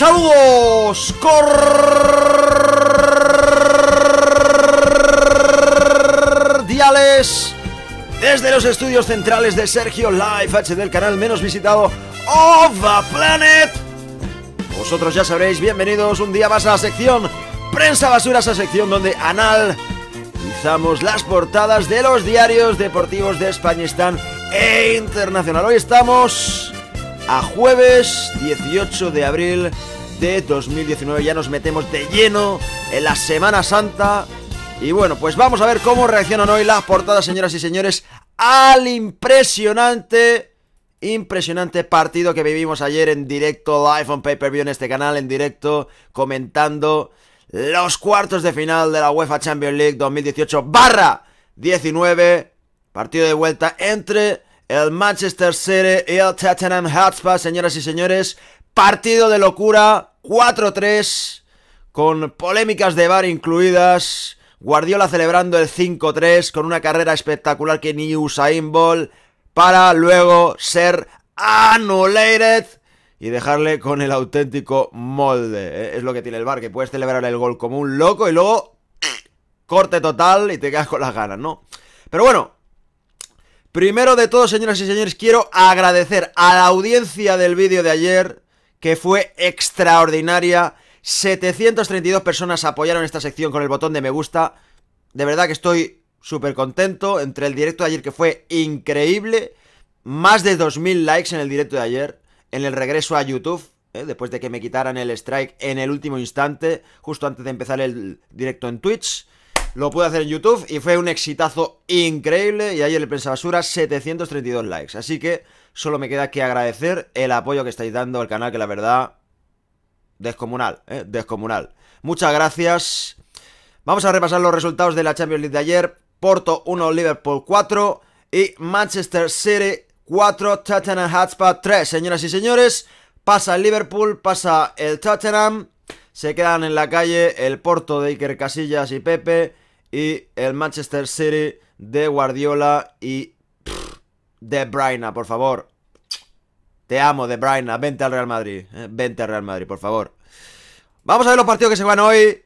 Saludos cordiales desde los estudios centrales de Sergio Live H del canal menos visitado of the planet. Vosotros ya sabréis, bienvenidos un día más a la sección Prensa Basura, esa sección donde analizamos las portadas de los diarios deportivos de España Están e internacional. Hoy estamos a jueves 18 de abril de 2019. Ya nos metemos de lleno en la Semana Santa. Y bueno, pues vamos a ver cómo reaccionan hoy las portadas, señoras y señores, al impresionante, impresionante partido que vivimos ayer en directo, live on pay-per-view en este canal, en directo, comentando los cuartos de final de la UEFA Champions League 2018 barra 19, partido de vuelta entre el Manchester City y el Tottenham Hotspur, señoras y señores, partido de locura, 4-3, con polémicas de bar incluidas. Guardiola celebrando el 5-3 con una carrera espectacular que ni Usain Bolt para luego ser anulated y dejarle con el auténtico molde. E, es lo que tiene el bar, que puedes celebrar el gol como un loco y luego corte total y te quedas con las ganas, ¿no? Pero bueno, primero de todo, señoras y señores, quiero agradecer a la audiencia del vídeo de ayer que fue extraordinaria. 732 personas apoyaron esta sección con el botón de me gusta. De verdad que estoy súper contento. Entre el directo de ayer que fue increíble. Más de 2.000 likes en el directo de ayer. En el regreso a YouTube. ¿eh? Después de que me quitaran el strike en el último instante. Justo antes de empezar el directo en Twitch. Lo pude hacer en YouTube y fue un exitazo increíble. Y ayer el prensa Basura, 732 likes. Así que Solo me queda que agradecer el apoyo que estáis dando al canal, que la verdad... Descomunal, ¿eh? Descomunal. Muchas gracias. Vamos a repasar los resultados de la Champions League de ayer. Porto 1, Liverpool 4 y Manchester City 4, Tottenham Hotspur 3. Señoras y señores, pasa el Liverpool, pasa el Tottenham. Se quedan en la calle el Porto de Iker Casillas y Pepe y el Manchester City de Guardiola y de Bruyne, por favor. Te amo, De Bruyne. Vente al Real Madrid. Eh. Vente al Real Madrid, por favor. Vamos a ver los partidos que se van hoy.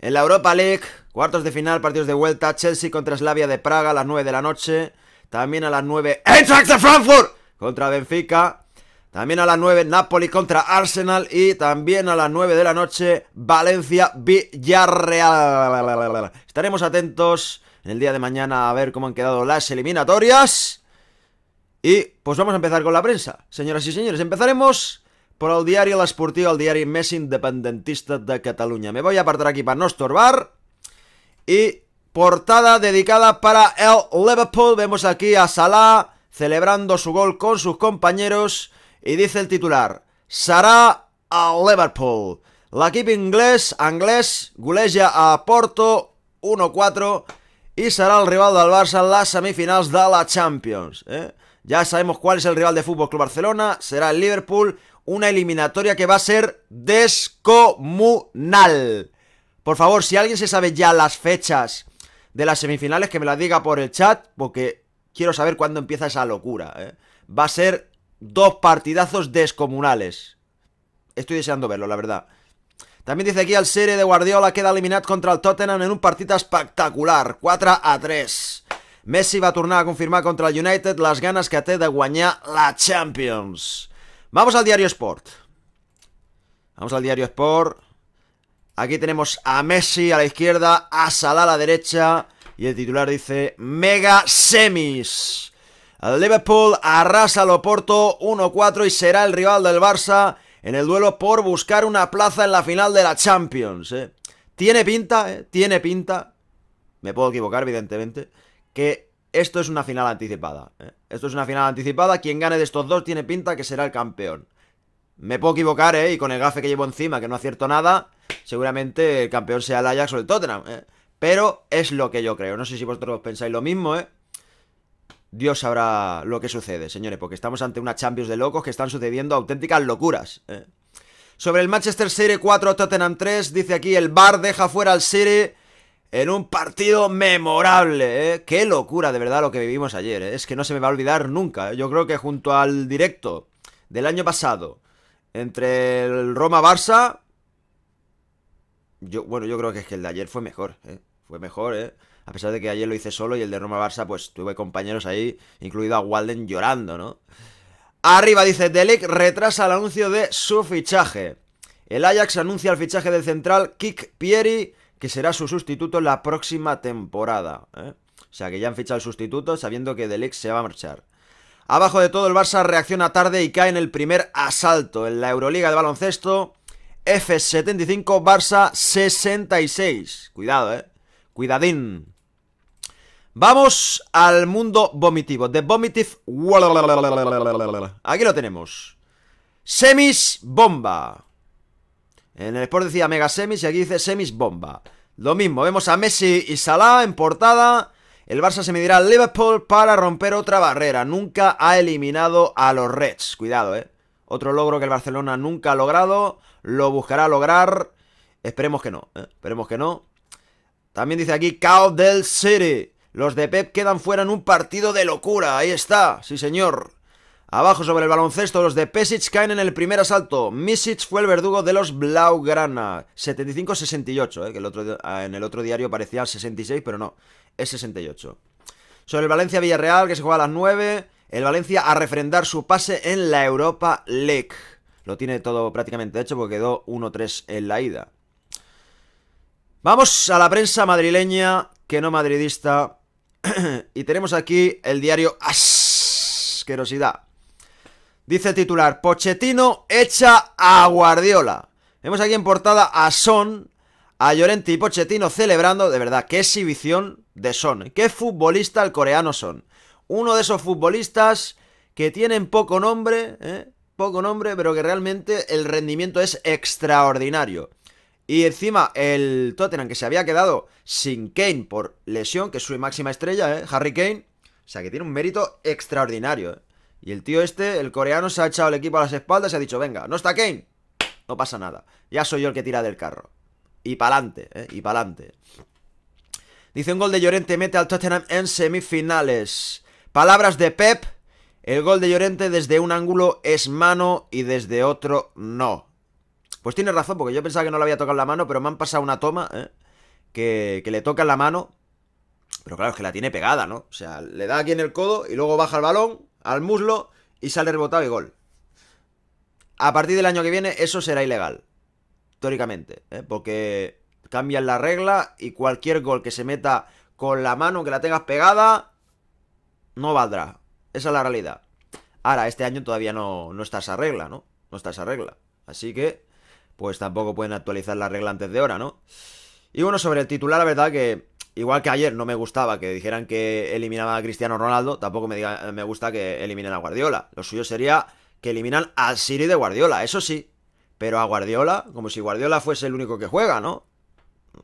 En la Europa League, cuartos de final, partidos de vuelta. Chelsea contra Slavia de Praga a las 9 de la noche. También a las 9, Eintracht de Frankfurt contra Benfica. También a las 9, Napoli contra Arsenal. Y también a las 9 de la noche, Valencia Villarreal. Estaremos atentos en el día de mañana a ver cómo han quedado las eliminatorias. Y pues vamos a empezar con la prensa. Señoras y señores, empezaremos por el diario La Esportiva, el diario mes independentista de Cataluña. Me voy a apartar aquí para no estorbar. Y portada dedicada para el Liverpool. Vemos aquí a Salah celebrando su gol con sus compañeros. Y dice el titular, Sará a Liverpool. L'equip inglés, inglés, goleja a Porto 1-4 Y será el rival del Barça en las semifinales de la Champions. Eh? Ya sabemos cuál es el rival de Fútbol Club Barcelona, será el Liverpool, una eliminatoria que va a ser descomunal. Por favor, si alguien se sabe ya las fechas de las semifinales, que me las diga por el chat, porque quiero saber cuándo empieza esa locura. ¿eh? Va a ser dos partidazos descomunales. Estoy deseando verlo, la verdad. También dice aquí al serie de Guardiola queda eliminado contra el Tottenham en un partido espectacular, 4 a 3. Messi va a turnar a confirmar contra el United las ganas que té de guanyar la Champions. Vamos al diario Sport. Vamos al diario Sport. Aquí tenemos a Messi a la izquierda, a Salah a la derecha y el titular dice Mega Semis. El Liverpool arrasa al Oporto 1-4 y será el rival del Barça en el duelo por buscar una plaza en la final de la Champions. ¿eh? Tiene pinta, ¿eh? tiene pinta. Me puedo equivocar, evidentemente que esto es una final anticipada. ¿eh? Esto es una final anticipada. Quien gane de estos dos tiene pinta que será el campeón. Me puedo equivocar, ¿eh? Y con el gafe que llevo encima, que no acierto nada, seguramente el campeón sea el Ajax o el Tottenham, ¿eh? Pero es lo que yo creo. No sé si vosotros pensáis lo mismo, ¿eh? Dios sabrá lo que sucede, señores, porque estamos ante una Champions de locos que están sucediendo auténticas locuras. ¿eh? Sobre el Manchester City 4, Tottenham 3, dice aquí el Bar deja fuera al City en un partido memorable, ¿eh? Qué locura, de verdad, lo que vivimos ayer, ¿eh? es que no se me va a olvidar nunca. ¿eh? Yo creo que junto al directo del año pasado, entre el Roma-Barça, yo, bueno, yo creo que es que el de ayer fue mejor, ¿eh? Fue mejor, ¿eh? A pesar de que ayer lo hice solo y el de Roma-Barça, pues tuve compañeros ahí, incluido a Walden, llorando, ¿no? Arriba dice Delic, retrasa el anuncio de su fichaje. El Ajax anuncia el fichaje del central Kik Pieri que será su sustituto la próxima temporada. ¿eh? O sea que ya han fichado el sustituto sabiendo que delix se va a marchar. Abajo de todo el Barça reacciona tarde y cae en el primer asalto en la Euroliga de baloncesto. F75 Barça 66. Cuidado, eh. Cuidadín. Vamos al mundo vomitivo. The Vomitive. Aquí lo tenemos. Semis bomba. En el Sport decía mega semis y aquí dice semis bomba. Lo mismo, vemos a Messi y Salah en portada. El Barça se medirá al Liverpool para romper otra barrera. Nunca ha eliminado a los Reds. Cuidado, eh. Otro logro que el Barcelona nunca ha logrado. Lo buscará lograr. Esperemos que no. Eh. Esperemos que no. También dice aquí Cao del City. Los de Pep quedan fuera en un partido de locura. Ahí está. Sí, señor. Abajo sobre el baloncesto, los de Pesic caen en el primer asalto. Misic fue el verdugo de los Blaugrana. 75-68, eh, que ah, en el otro diario parecía 66, pero no, es 68. Sobre el Valencia-Villarreal, que se juega a las 9. El Valencia a refrendar su pase en la Europa League. Lo tiene todo prácticamente hecho porque quedó 1-3 en la ida. Vamos a la prensa madrileña, que no madridista. y tenemos aquí el diario Asquerosidad. Dice titular, Pochettino hecha a Guardiola. Vemos aquí en portada a Son, a Llorente y Pochettino celebrando, de verdad, qué exhibición de Son. Qué futbolista el coreano Son. Uno de esos futbolistas que tienen poco nombre, ¿eh? poco nombre, pero que realmente el rendimiento es extraordinario. Y encima el Tottenham que se había quedado sin Kane por lesión, que es su máxima estrella, ¿eh? Harry Kane. O sea que tiene un mérito extraordinario. ¿eh? Y el tío este, el coreano, se ha echado el equipo a las espaldas y ha dicho, venga, no está Kane. No pasa nada. Ya soy yo el que tira del carro. Y pa'lante, ¿eh? Y pa'lante. Dice un gol de Llorente, mete al Tottenham en semifinales. Palabras de Pep. El gol de Llorente desde un ángulo es mano y desde otro no. Pues tiene razón, porque yo pensaba que no le había tocado la mano, pero me han pasado una toma ¿eh? que, que le toca la mano. Pero claro, es que la tiene pegada, ¿no? O sea, le da aquí en el codo y luego baja el balón, al muslo y sale rebotado y gol. A partir del año que viene eso será ilegal, teóricamente, ¿eh? porque cambian la regla y cualquier gol que se meta con la mano que la tengas pegada no valdrá. Esa es la realidad. Ahora, este año todavía no, no está esa regla, ¿no? No está esa regla. Así que, pues tampoco pueden actualizar la regla antes de hora, ¿no? Y bueno, sobre el titular, la verdad que igual que ayer no me gustaba que dijeran que eliminaba a Cristiano Ronaldo, tampoco me, me gusta que eliminen a Guardiola. Lo suyo sería que eliminan a Siri de Guardiola, eso sí. Pero a Guardiola, como si Guardiola fuese el único que juega, ¿no?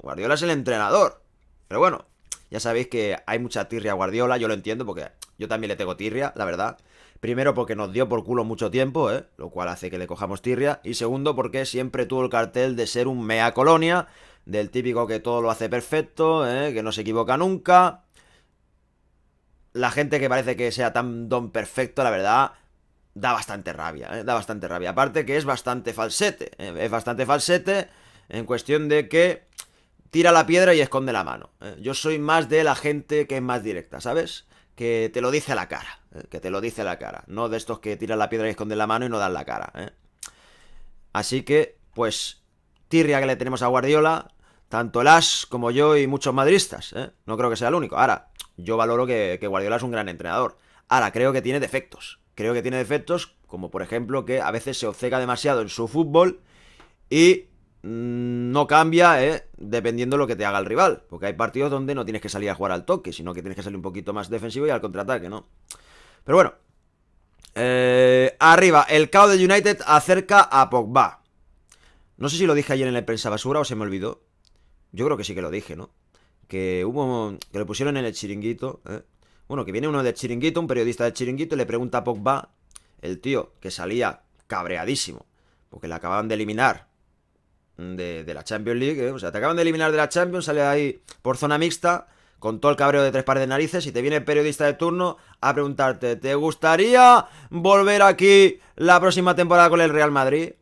Guardiola es el entrenador. Pero bueno, ya sabéis que hay mucha tirria a Guardiola, yo lo entiendo porque yo también le tengo tirria, la verdad. Primero porque nos dio por culo mucho tiempo, ¿eh? lo cual hace que le cojamos tirria. Y segundo porque siempre tuvo el cartel de ser un mea colonia, del típico que todo lo hace perfecto, ¿eh? que no se equivoca nunca. La gente que parece que sea tan don perfecto, la verdad, da bastante rabia, ¿eh? da bastante rabia. Aparte que es bastante falsete, ¿eh? es bastante falsete en cuestión de que tira la piedra y esconde la mano. Yo soy más de la gente que es más directa, ¿sabes? Que te lo dice a la cara, que te lo dice a la cara. No de estos que tiran la piedra y esconden la mano y no dan la cara. Así que, pues, tirria que le tenemos a Guardiola, tanto Las como yo y muchos madristas. ¿eh? No creo que sea el único. Ahora, yo valoro que, Guardiola es un gran entrenador. Ahora, creo que tiene defectos. Creo que tiene defectos, como por ejemplo que a veces se obceca demasiado en su fútbol y mm, no cambia ¿eh? dependiendo lo que te haga el rival. Porque hay partidos donde no tienes que salir a jugar al toque, sino que tienes que salir un poquito más defensivo y al contraataque, ¿no? Pero bueno. Eh, arriba, el caos de United acerca a Pogba. No sé si lo dije ayer en la prensa basura o se me olvidó. Yo creo que sí que lo dije, ¿no? Que hubo. que lo pusieron en el chiringuito. ¿eh? Bueno, que viene uno del chiringuito, un periodista de chiringuito, y le pregunta a Pogba, el tío, que salía cabreadísimo, porque le acababan de eliminar de, la Champions League. ¿eh? O sea, te acaban de eliminar de la Champions, sale ahí por zona mixta, con todo el cabreo de tres pares de narices, y te viene el periodista de turno a preguntarte: ¿te gustaría volver aquí la próxima temporada con el Real Madrid?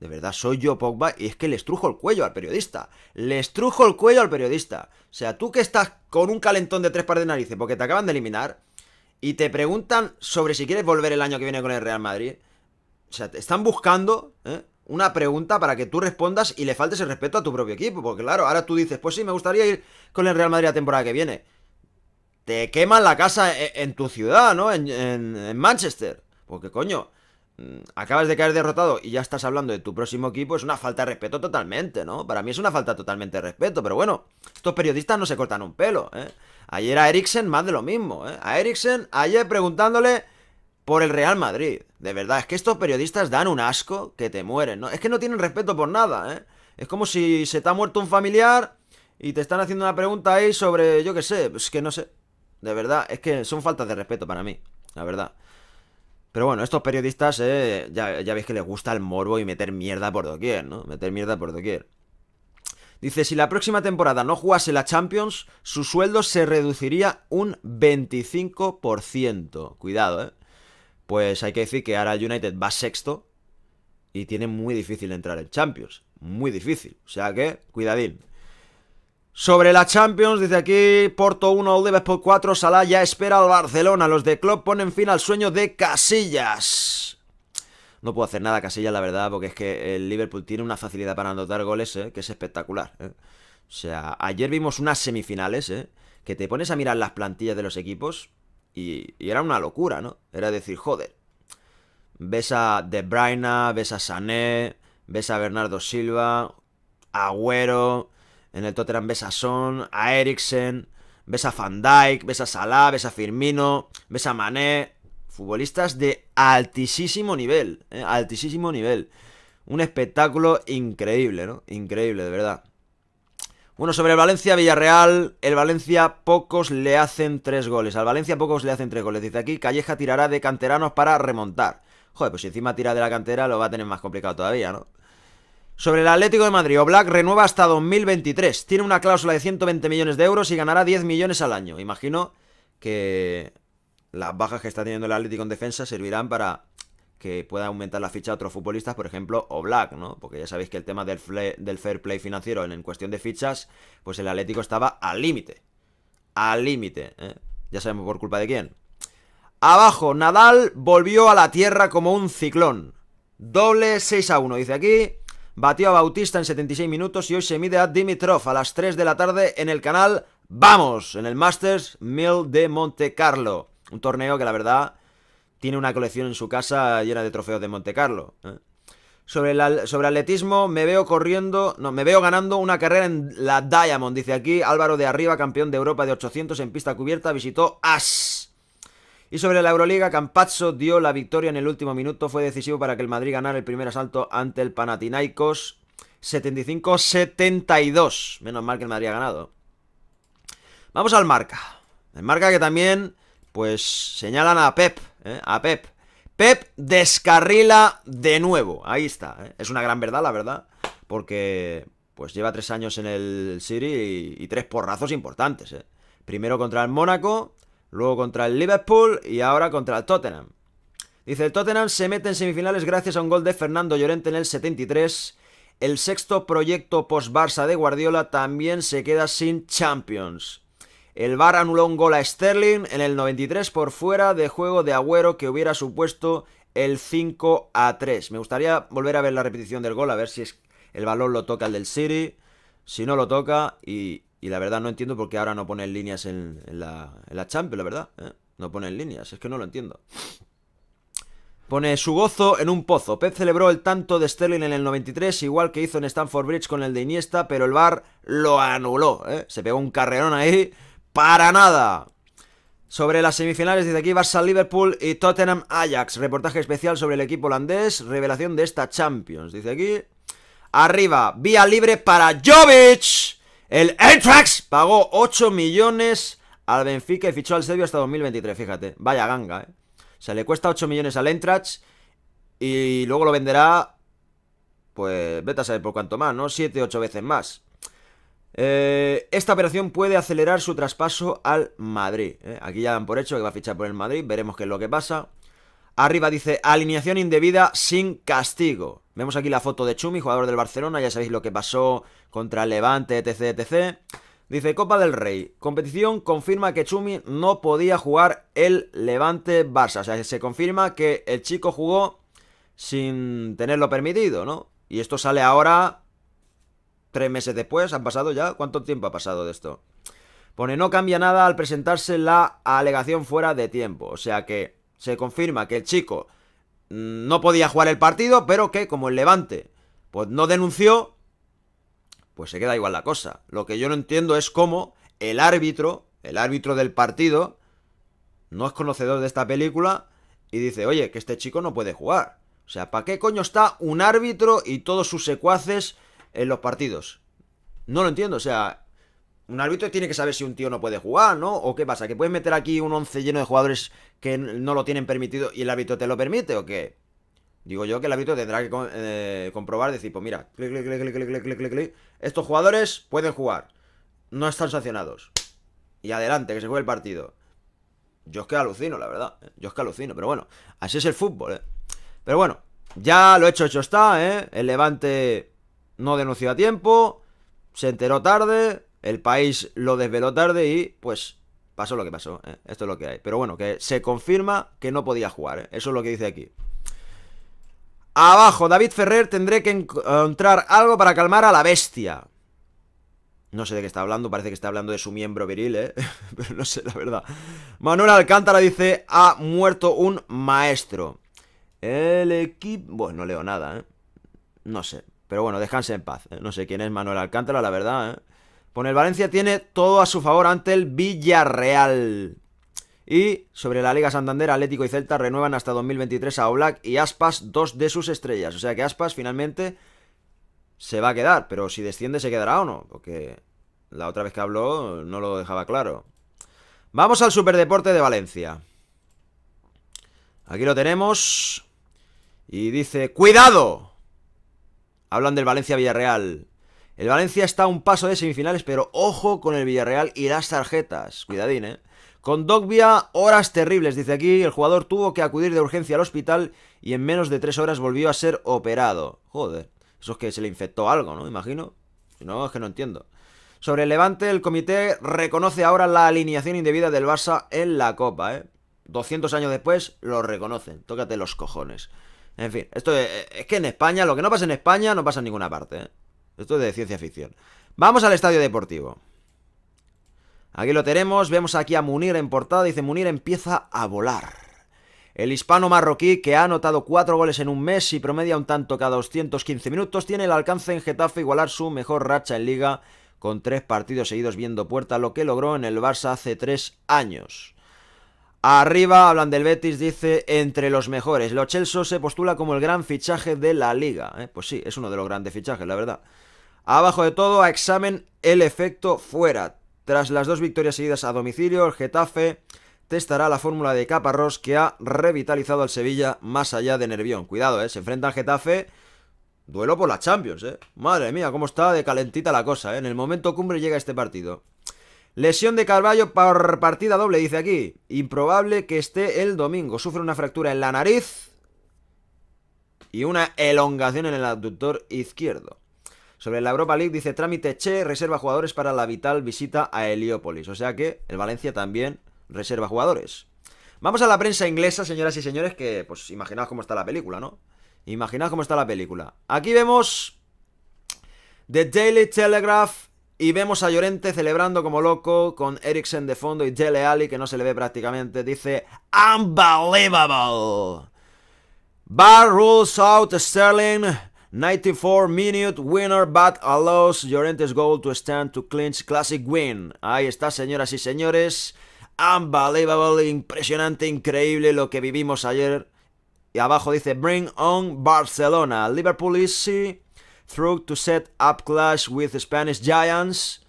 De verdad, soy yo, Pogba, y es que le estrujo el cuello al periodista. Le estrujo el cuello al periodista. O sea, tú que estás con un calentón de tres par de narices porque te acaban de eliminar y te preguntan sobre si quieres volver el año que viene con el Real Madrid. O sea, te están buscando ¿eh? una pregunta para que tú respondas y le faltes el respeto a tu propio equipo. Porque claro, ahora tú dices, pues sí, me gustaría ir con el Real Madrid la temporada que viene. Te queman la casa e-, en, tu ciudad, ¿no? en Manchester. Porque coño, Mm, acabas de caer derrotado y ya estás hablando de tu próximo equipo, es una falta de respeto totalmente, ¿no? Para mí es una falta totalmente de respeto, pero bueno, estos periodistas no se cortan un pelo, ¿eh? Ayer a Eriksen más de lo mismo, ¿eh? A Eriksen ayer preguntándole por el Real Madrid. De verdad, es que estos periodistas dan un asco que te mueren, ¿no? Es que no tienen respeto por nada, ¿eh? Es como si se te ha muerto un familiar y te están haciendo una pregunta ahí sobre, yo qué sé, es pues que no sé. De verdad, es que son faltas de respeto para mí, la verdad. Pero bueno, estos periodistas, eh, ya, ya veis que les gusta el morbo y meter mierda por doquier, ¿no? Meter mierda por doquier. Dice, si la próxima temporada no jugase la Champions, su sueldo se reduciría un 25%. Cuidado, ¿eh? Pues hay que decir que ahora United va sexto y tiene muy difícil entrar en Champions. Muy difícil. O sea que, cuidadín. Sobre la Champions, dice aquí Porto 1, Liverpool 4, Salah ya espera al Barcelona. Los de Klopp ponen fin al sueño de Casillas. No puedo hacer nada Casillas, la verdad, porque es que el Liverpool tiene una facilidad para anotar goles, eh, que es espectacular. Eh. O sea, ayer vimos unas semifinales, ¿eh? que te pones a mirar las plantillas de los equipos y, era una locura, ¿no? Era decir, joder, ves a De Bruyne, ves a Sané, ves a Bernardo Silva, Agüero... En el Tottenham ves a Son, a Eriksen, ves a Van Dyke, ves a Salah, ves a Firmino, ves a Mané. Futbolistas de altísimo nivel, eh, altísimo nivel. Un espectáculo increíble, ¿no? Increíble, de verdad. Bueno, sobre el Valencia-Villarreal, el Valencia pocos le hacen tres goles. Al Valencia pocos le hacen tres goles. Dice aquí, Calleja tirará de canteranos para remontar. Joder, pues si encima tira de la cantera lo va a tener más complicado todavía, ¿no? Sobre el Atlético de Madrid, Oblak renueva hasta 2023. Tiene una cláusula de 120 millones de euros y ganará 10 millones al año. Imagino que las bajas que está teniendo el Atlético en defensa servirán para que pueda aumentar la ficha de otros futbolistas, por ejemplo, Oblak, ¿no? Porque ya sabéis que el tema del, fair play financiero en, en, cuestión de fichas, pues el Atlético estaba al límite. Al límite, ¿eh? Ya sabemos por culpa de quién. Abajo, Nadal volvió a la tierra como un ciclón. Doble 6 a 1, dice aquí. Batió a Bautista en 76 minutos y hoy se mide a Dimitrov a las 3 de la tarde en el canal Vamos, en el Masters Mill de Monte Carlo. Un torneo que la verdad tiene una colección en su casa llena de trofeos de Monte Carlo. ¿eh? Sobre, el, sobre atletismo, me veo corriendo, no, me veo ganando una carrera en la Diamond, dice aquí Álvaro de Arriba, campeón de Europa de 800 en pista cubierta, visitó a. Y sobre la Euroliga, Campazzo dio la victoria en el último minuto, fue decisivo para que el Madrid ganara el primer asalto ante el Panathinaikos 75-72. Menos mal que el Madrid ha ganado. Vamos al marca. El marca que también, pues, señalan a Pep, ¿eh? a Pep. Pep descarrila de nuevo. Ahí está. ¿eh? Es una gran verdad, la verdad. Porque, pues, lleva tres años en el City y, tres porrazos importantes. ¿eh? Primero contra el Mónaco, luego contra el Liverpool y ahora contra el Tottenham. Dice, el Tottenham se mete en semifinales gracias a un gol de Fernando Llorente en el 73. El sexto proyecto post-Barça de Guardiola también se queda sin Champions. El Bar anuló un gol a Sterling en el 93 por fuera de juego de Agüero que hubiera supuesto el 5 a 3. Me gustaría volver a ver la repetición del gol, a ver si es, el balón lo toca el del City, si no lo toca y, y la verdad no entiendo por qué ahora no ponen líneas en, la, la Champions, la verdad. ¿eh? No ponen líneas, es que no lo entiendo. Pone su gozo en un pozo. Pep celebró el tanto de Sterling en el 93, igual que hizo en Stamford Bridge con el de Iniesta, pero el VAR lo anuló. ¿eh? Se pegó un carrerón ahí. ¡Para nada! Sobre las semifinales, dice aquí Barça-Liverpool y Tottenham-Ajax. Reportaje especial sobre el equipo holandés. Revelación de esta Champions. Dice aquí. Arriba, vía libre para Jovic. El Eintracht pagó 8 millones al Benfica y fichó al serbio hasta 2023, fíjate. Vaya ganga, ¿eh? O le cuesta 8 millones al Eintracht y luego lo venderá, pues vete a saber por cuánto más, ¿no? 7, 8 veces más. Eh, esta operación puede acelerar su traspaso al Madrid. Eh. Aquí ya dan por hecho que va a fichar por el Madrid, veremos qué es lo que pasa. Arriba dice alineación indebida sin castigo. Vemos aquí la foto de Chumi, jugador del Barcelona, ya sabéis lo que pasó contra el Levante, etc, etc. Dice Copa del Rey, competición confirma que Chumi no podía jugar el Levante Barça, o sea, se confirma que el chico jugó sin tenerlo permitido, ¿no? Y esto sale ahora tres meses después, han pasado ya, ¿cuánto tiempo ha pasado de esto? Pone, no cambia nada al presentarse la alegación fuera de tiempo. O sea que se confirma que el chico no podía jugar el partido, pero que como el Levante pues no denunció, pues se queda igual la cosa. Lo que yo no entiendo es cómo el árbitro, el árbitro del partido, no es conocedor de esta película y dice, oye, que este chico no puede jugar. O sea, ¿para qué coño está un árbitro y todos sus secuaces en los partidos? No lo entiendo, o sea, un árbitro tiene que saber si un tío no puede jugar, ¿no? ¿O qué pasa? ¿Que puedes meter aquí un once lleno de jugadores que no lo tienen permitido y el árbitro te lo permite o qué? Digo yo que el árbitro tendrá que eh, comprobar, decir, pues mira, clic, clic, clic, clic, clic, clic, clic, estos jugadores pueden jugar, no están sancionados. Y adelante, que se juegue el partido. Yo es que alucino, la verdad. ¿eh? Yo es que alucino, pero bueno, así es el fútbol, ¿eh? Pero bueno, ya lo hecho, hecho está, ¿eh? El Levante no denunció a tiempo, se enteró tarde, el país lo desveló tarde y pues pasó lo que pasó. ¿eh? Esto es lo que hay. Pero bueno, que se confirma que no podía jugar. ¿eh? Eso es lo que dice aquí. Abajo, David Ferrer tendré que encontrar algo para calmar a la bestia. No sé de qué está hablando, parece que está hablando de su miembro viril, ¿eh? Pero no sé, la verdad. Manuel Alcántara dice, ha muerto un maestro. El equipo... Bueno, no leo nada, ¿eh? No sé. Pero bueno, descanse en paz. ¿eh? No sé quién es Manuel Alcántara, la verdad, ¿eh? Con el Valencia tiene todo a su favor ante el Villarreal. Y sobre la Liga Santander, Atlético y Celta renuevan hasta 2023 a Oblak y Aspas, dos de sus estrellas. O sea que Aspas finalmente se va a quedar, pero si desciende se quedará o no, porque la otra vez que habló no lo dejaba claro. Vamos al Superdeporte de Valencia. Aquí lo tenemos. Y dice, ¡cuidado! Hablan del Valencia-Villarreal. El Valencia está a un paso de semifinales, pero ojo con el Villarreal y las tarjetas. Cuidadín, ¿eh? Con Dogbia, horas terribles, dice aquí. El jugador tuvo que acudir de urgencia al hospital y en menos de tres horas volvió a ser operado. Joder, eso es que se le infectó algo, ¿no? Imagino. no, es que no entiendo. Sobre el Levante, el comité reconoce ahora la alineación indebida del Barça en la Copa, ¿eh? 200 años después lo reconocen. Tócate los cojones. En fin, esto es, es que en España, lo que no pasa en España no pasa en ninguna parte, ¿eh? Esto es de ciencia ficción. Vamos al estadio deportivo. Aquí lo tenemos, vemos aquí a Munir en portada, dice Munir empieza a volar. El hispano marroquí, que ha anotado cuatro goles en un mes y promedia un tanto cada 215 minutos, tiene el alcance en Getafe igualar su mejor racha en liga con tres partidos seguidos viendo puerta, lo que logró en el Barça hace tres años. Arriba hablan del Betis, dice, entre los mejores. Lo Chelsea se postula como el gran fichaje de la liga. ¿eh? Pues sí, es uno de los grandes fichajes, la verdad. Abajo de todo, a examen, el efecto fuera. Tras las dos victorias seguidas a domicilio, el Getafe testará la fórmula de Caparrós que ha revitalizado al Sevilla más allá de Nervión. Cuidado, ¿eh? se enfrenta al Getafe. Duelo por la Champions, ¿eh? Madre mía, cómo está de calentita la cosa, ¿eh? En el momento cumbre llega este partido. Lesión de Carballo por partida doble, dice aquí. Improbable que esté el domingo. Sufre una fractura en la nariz y una elongación en el abductor izquierdo. Sobre la Europa League dice trámite Che, reserva jugadores para la vital visita a Heliópolis. O sea que el Valencia también reserva jugadores. Vamos a la prensa inglesa, señoras y señores, que pues imaginaos cómo está la película, ¿no? Imaginaos cómo está la película. Aquí vemos The Daily Telegraph y vemos a Llorente celebrando como loco con Ericsson de fondo y Dele Ali que no se le ve prácticamente. Dice Unbelievable. Bar rules out Sterling 94 minute winner but allows Llorente's goal to stand to clinch classic win. Ahí está, señoras y señores. Unbelievable, impresionante, increíble lo que vivimos ayer. Y abajo dice Bring on Barcelona. Liverpool is through to set up clash with Spanish Giants.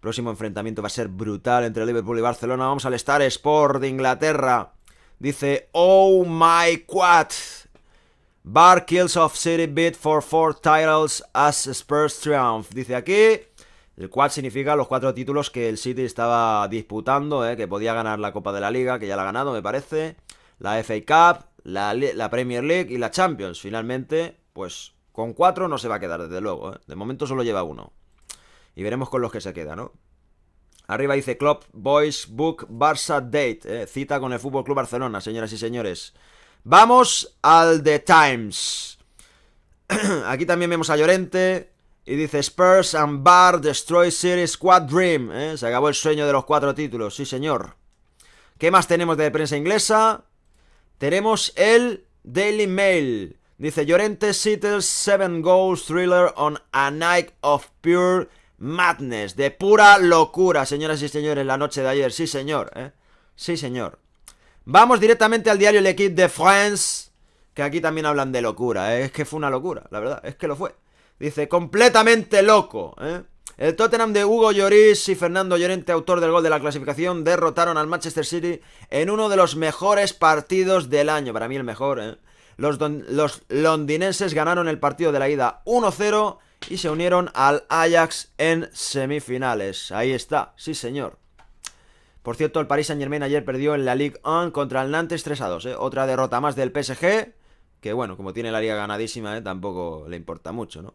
Próximo enfrentamiento va a ser brutal entre Liverpool y Barcelona. Vamos al Star Sport de Inglaterra. Dice, oh my god Bar kills off City beat for four titles as Spurs triumph. Dice aquí, el cual significa los cuatro títulos que el City estaba disputando, eh, que podía ganar la Copa de la Liga, que ya la ha ganado, me parece, la FA Cup, la, Premier League y la Champions. Finalmente, pues con cuatro no se va a quedar, desde luego. Eh. De momento solo lleva uno. Y veremos con los que se queda, ¿no? Arriba dice Club Boys Book Barça Date. Eh. cita con el Fútbol Club Barcelona, señoras y señores. Vamos al The Times. Aquí también vemos a Llorente. Y dice Spurs and Bar Destroy Series Squad Dream. ¿eh? Se acabó el sueño de los cuatro títulos. Sí, señor. ¿Qué más tenemos de prensa inglesa? Tenemos el Daily Mail. Dice Llorente Sitters, Seven Goals Thriller on a Night of Pure Madness. De pura locura, señoras y señores, la noche de ayer. Sí, señor. ¿eh? Sí, señor. Vamos directamente al diario L'Equipe de France, que aquí también hablan de locura, ¿eh? es que fue una locura, la verdad, es que lo fue. Dice, completamente loco, ¿eh? El Tottenham de Hugo Lloris y Fernando Llorente, autor del gol de la clasificación, derrotaron al Manchester City en uno de los mejores partidos del año. Para mí el mejor, ¿eh? los londinenses ganaron el partido de la ida 1-0 y se unieron al Ajax en semifinales. Ahí está, sí señor. Por cierto, el Paris Saint-Germain ayer perdió en la Ligue 1 contra el Nantes 3 2. ¿eh? Otra derrota más del PSG, que bueno, como tiene la liga ganadísima, ¿eh? tampoco le importa mucho, ¿no?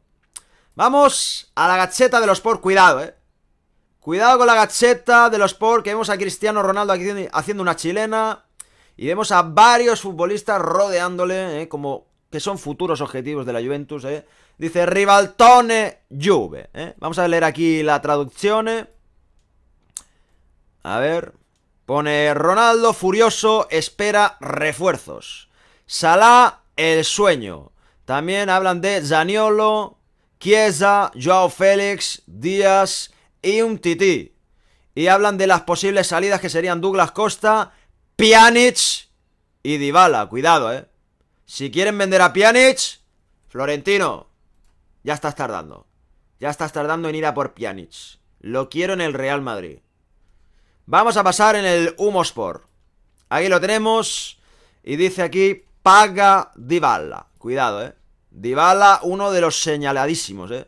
Vamos a la gacheta de los por, cuidado, ¿eh? Cuidado con la gacheta de los por, que vemos a Cristiano Ronaldo aquí haciendo una chilena. Y vemos a varios futbolistas rodeándole, ¿eh? como que son futuros objetivos de la Juventus, ¿eh? Dice Rivaltone Juve, ¿eh? Vamos a leer aquí la traducción, ¿eh? A ver. Pone Ronaldo furioso, espera refuerzos. Salah, el sueño. También hablan de Zaniolo, Chiesa, Joao Félix, Díaz y un tití. Y hablan de las posibles salidas que serían Douglas Costa, Pjanic y Dybala. Cuidado, eh. Si quieren vender a Pjanic, Florentino, ya estás tardando. Ya estás tardando en ir a por Pjanic. Lo quiero en el Real Madrid. Vamos a pasar en el humospor Aquí lo tenemos. Y dice aquí, paga Dybala. Cuidado, ¿eh? Dybala, uno de los señaladísimos, ¿eh?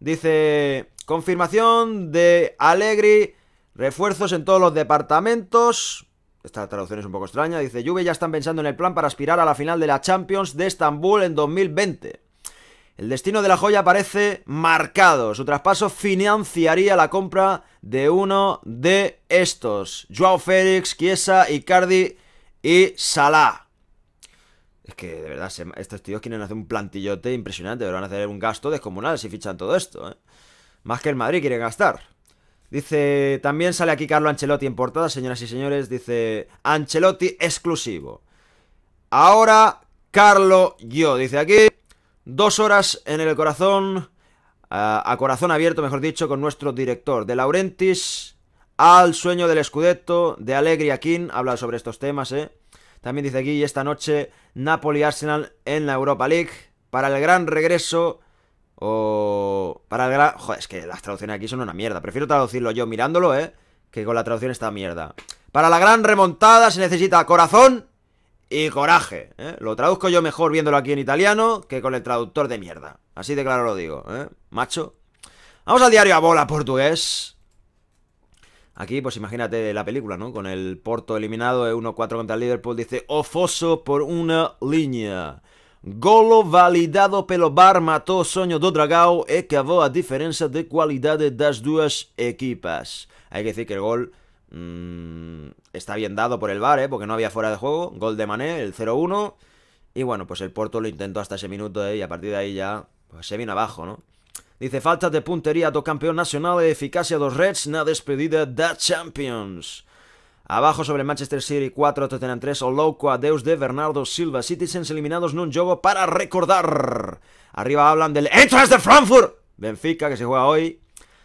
Dice, confirmación de Alegri, refuerzos en todos los departamentos. Esta traducción es un poco extraña. Dice, Juve ya están pensando en el plan para aspirar a la final de la Champions de Estambul en 2020. El destino de la joya parece marcado. Su traspaso financiaría la compra de uno de estos. Joao Félix, Chiesa, Icardi y Salah. Es que de verdad, estos tíos quieren hacer un plantillote impresionante, Deberán van a hacer un gasto descomunal si fichan todo esto. ¿eh? Más que el Madrid quiere gastar. Dice, también sale aquí Carlo Ancelotti en portada, señoras y señores. Dice, Ancelotti exclusivo. Ahora, Carlo yo. Dice aquí, Dos horas en el corazón, a, corazón abierto, mejor dicho, con nuestro director. De Laurentis al sueño del Scudetto, de Alegria King. habla sobre estos temas, ¿eh? También dice aquí, esta noche, Napoli-Arsenal en la Europa League, para el gran regreso, o... Para el gran... Joder, es que las traducciones aquí son una mierda, prefiero traducirlo yo mirándolo, ¿eh? Que con la traducción está mierda. Para la gran remontada se necesita corazón y coraje. ¿eh? Lo traduzco yo mejor viéndolo aquí en italiano que con el traductor de mierda. Así de claro lo digo, ¿eh? Macho. Vamos al diario a bola portugués. Aquí, pues imagínate la película, ¿no? Con el Porto eliminado, 1-4 eh, contra el Liverpool, dice Ofoso por una línea. Golo validado pelo bar mató sueño do Dragão e cavou a diferencia de cualidades das duas equipas. Hay que decir que el gol Mm, está bien dado por el VAR, ¿eh? porque no había fuera de juego. Gol de Mané, el 0-1. Y bueno, pues el Porto lo intentó hasta ese minuto ¿eh? y a partir de ahí ya pues se viene abajo, ¿no? Dice, falta de puntería do campeón nacional de eficacia dos Reds na despedida da Champions. Abajo sobre Manchester City 4, Tottenham 3, o loco adeus de Bernardo Silva. Citizens eliminados un juego para recordar. Arriba hablan del Entras de Frankfurt. Benfica, que se juega hoy.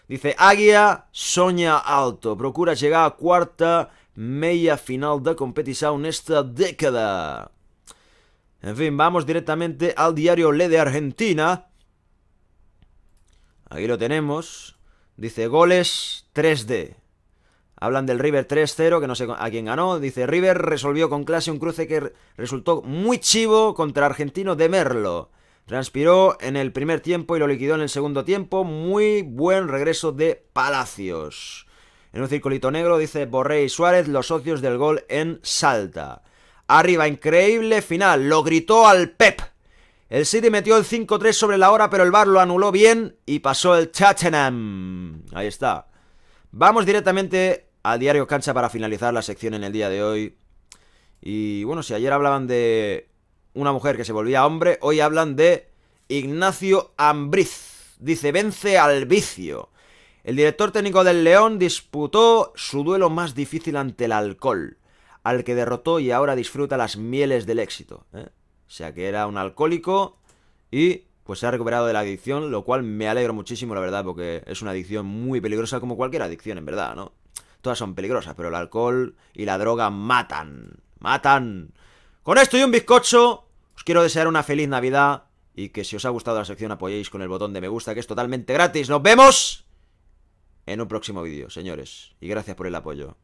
Dice, Águia soña alto, procura llegar a cuarta media final de competición esta década. En fin, vamos directamente al diario Le de Argentina. Aquí lo tenemos. Dice goles 3D. Hablan del River 3-0, que no sé a quién ganó. Dice River resolvió con clase un cruce que resultó muy chivo contra Argentino de Merlo. Transpiró en el primer tiempo y lo liquidó en el segundo tiempo. Muy buen regreso de Palacios. En un circulito negro dice Borré y Suárez, los socios del gol en Salta. Arriba, increíble final. Lo gritó al Pep. El City metió el 5-3 sobre la hora, pero el Bar lo anuló bien y pasó el Chachenam. Ahí está. Vamos directamente al diario Cancha para finalizar la sección en el día de hoy. Y bueno, si ayer hablaban de una mujer que se volvía hombre, hoy hablan de Ignacio Ambriz. Dice, vence al vicio. El director técnico del León disputó su duelo más difícil ante el alcohol, al que derrotó y ahora disfruta las mieles del éxito. ¿eh? O sea que era un alcohólico y pues se ha recuperado de la adicción, lo cual me alegro muchísimo, la verdad, porque es una adicción muy peligrosa como cualquier adicción, en verdad, ¿no? Todas son peligrosas, pero el alcohol y la droga matan, matan. Con esto y un bizcocho, os quiero desear una feliz Navidad y que si os ha gustado la sección apoyéis con el botón de me gusta, que es totalmente gratis. ¡Nos vemos! En un próximo vídeo, señores. Y gracias por el apoyo.